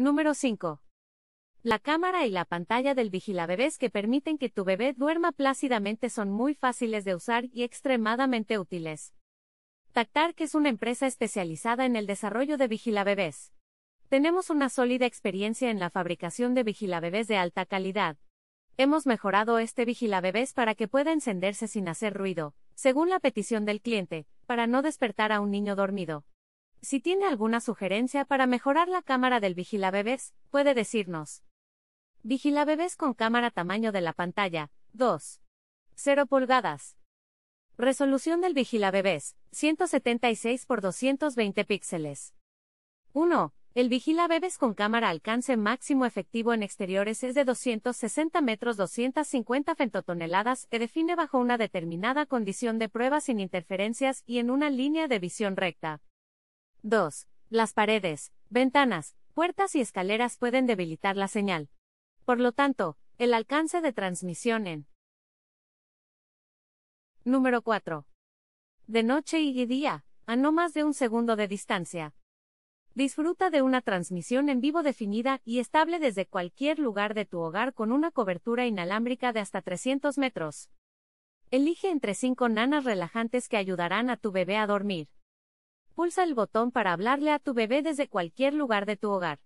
Número 5. La cámara y la pantalla del vigilabebés que permiten que tu bebé duerma plácidamente son muy fáciles de usar y extremadamente útiles. que es una empresa especializada en el desarrollo de vigilabebés. Tenemos una sólida experiencia en la fabricación de vigilabebés de alta calidad. Hemos mejorado este vigilabebés para que pueda encenderse sin hacer ruido, según la petición del cliente, para no despertar a un niño dormido. Si tiene alguna sugerencia para mejorar la cámara del Vigilabebés, puede decirnos. Vigilabebés con cámara tamaño de la pantalla, 2. pulgadas. Resolución del Vigilabebés, 176 x 220 píxeles. 1. El VigilaBebés con cámara alcance máximo efectivo en exteriores es de 260 metros 250 fentotoneladas que define bajo una determinada condición de prueba sin interferencias y en una línea de visión recta. 2. Las paredes, ventanas, puertas y escaleras pueden debilitar la señal. Por lo tanto, el alcance de transmisión en. Número 4. De noche y día, a no más de un segundo de distancia. Disfruta de una transmisión en vivo definida y estable desde cualquier lugar de tu hogar con una cobertura inalámbrica de hasta 300 metros. Elige entre 5 nanas relajantes que ayudarán a tu bebé a dormir pulsa el botón para hablarle a tu bebé desde cualquier lugar de tu hogar.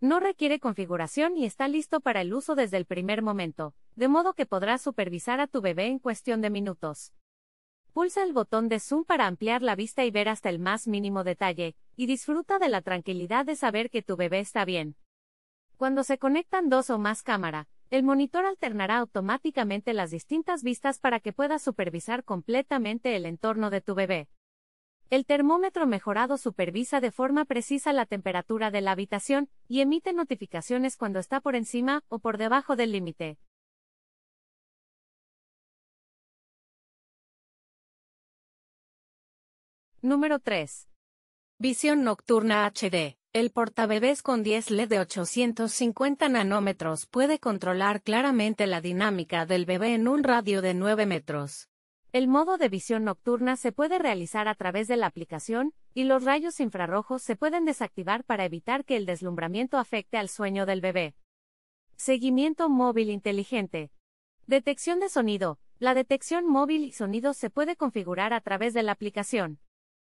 No requiere configuración y está listo para el uso desde el primer momento, de modo que podrás supervisar a tu bebé en cuestión de minutos. Pulsa el botón de zoom para ampliar la vista y ver hasta el más mínimo detalle, y disfruta de la tranquilidad de saber que tu bebé está bien. Cuando se conectan dos o más cámara, el monitor alternará automáticamente las distintas vistas para que puedas supervisar completamente el entorno de tu bebé. El termómetro mejorado supervisa de forma precisa la temperatura de la habitación y emite notificaciones cuando está por encima o por debajo del límite. Número 3. Visión nocturna HD. El portabebés con 10 LED de 850 nanómetros puede controlar claramente la dinámica del bebé en un radio de 9 metros. El modo de visión nocturna se puede realizar a través de la aplicación, y los rayos infrarrojos se pueden desactivar para evitar que el deslumbramiento afecte al sueño del bebé. Seguimiento móvil inteligente. Detección de sonido. La detección móvil y sonido se puede configurar a través de la aplicación.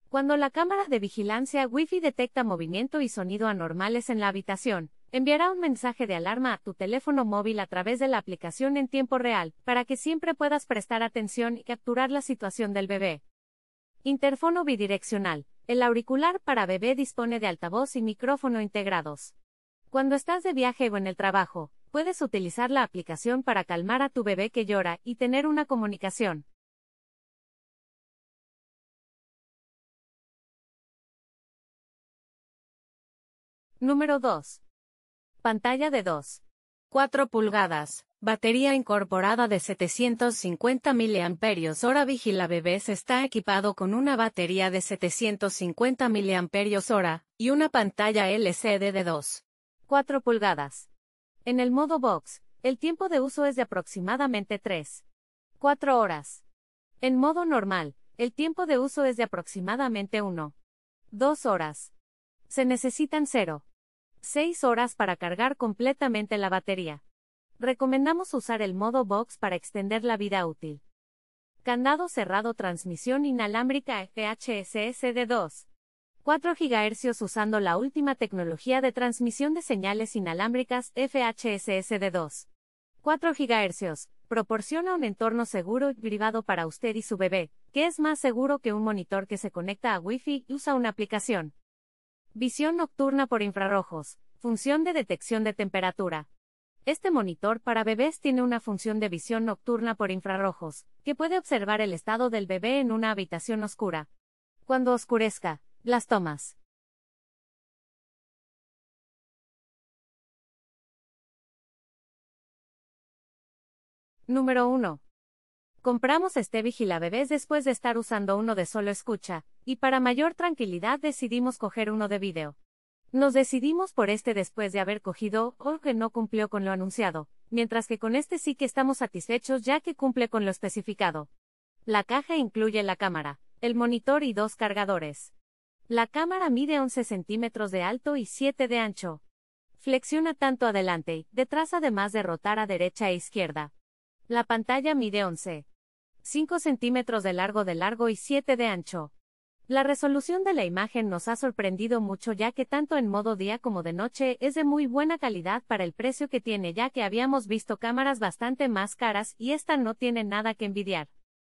Cuando la cámara de vigilancia Wi-Fi detecta movimiento y sonido anormales en la habitación, Enviará un mensaje de alarma a tu teléfono móvil a través de la aplicación en tiempo real, para que siempre puedas prestar atención y capturar la situación del bebé. Interfono bidireccional. El auricular para bebé dispone de altavoz y micrófono integrados. Cuando estás de viaje o en el trabajo, puedes utilizar la aplicación para calmar a tu bebé que llora y tener una comunicación. Número 2. Pantalla de 2.4 pulgadas. Batería incorporada de 750 mAh. Vigila Bebés está equipado con una batería de 750 mAh y una pantalla LCD de 2.4 pulgadas. En el modo box, el tiempo de uso es de aproximadamente 3.4 horas. En modo normal, el tiempo de uso es de aproximadamente 1.2 horas. Se necesitan 0. 6 horas para cargar completamente la batería. Recomendamos usar el modo box para extender la vida útil. Candado cerrado Transmisión inalámbrica FHSS de 2. 4 GHz usando la última tecnología de transmisión de señales inalámbricas FHSS de 2. 4 GHz. Proporciona un entorno seguro y privado para usted y su bebé, que es más seguro que un monitor que se conecta a Wi-Fi y usa una aplicación. Visión nocturna por infrarrojos, función de detección de temperatura. Este monitor para bebés tiene una función de visión nocturna por infrarrojos, que puede observar el estado del bebé en una habitación oscura. Cuando oscurezca, las tomas. Número 1. Compramos este bebés después de estar usando uno de solo escucha, y para mayor tranquilidad decidimos coger uno de vídeo. Nos decidimos por este después de haber cogido o que no cumplió con lo anunciado, mientras que con este sí que estamos satisfechos ya que cumple con lo especificado. La caja incluye la cámara, el monitor y dos cargadores. La cámara mide 11 centímetros de alto y 7 de ancho. Flexiona tanto adelante y detrás además de rotar a derecha e izquierda. La pantalla mide 11.5 centímetros de largo de largo y 7 de ancho. La resolución de la imagen nos ha sorprendido mucho ya que tanto en modo día como de noche es de muy buena calidad para el precio que tiene ya que habíamos visto cámaras bastante más caras y esta no tiene nada que envidiar.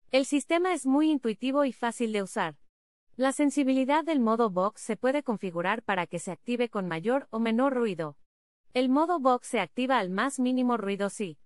El sistema es muy intuitivo y fácil de usar. La sensibilidad del modo box se puede configurar para que se active con mayor o menor ruido. El modo box se activa al más mínimo ruido si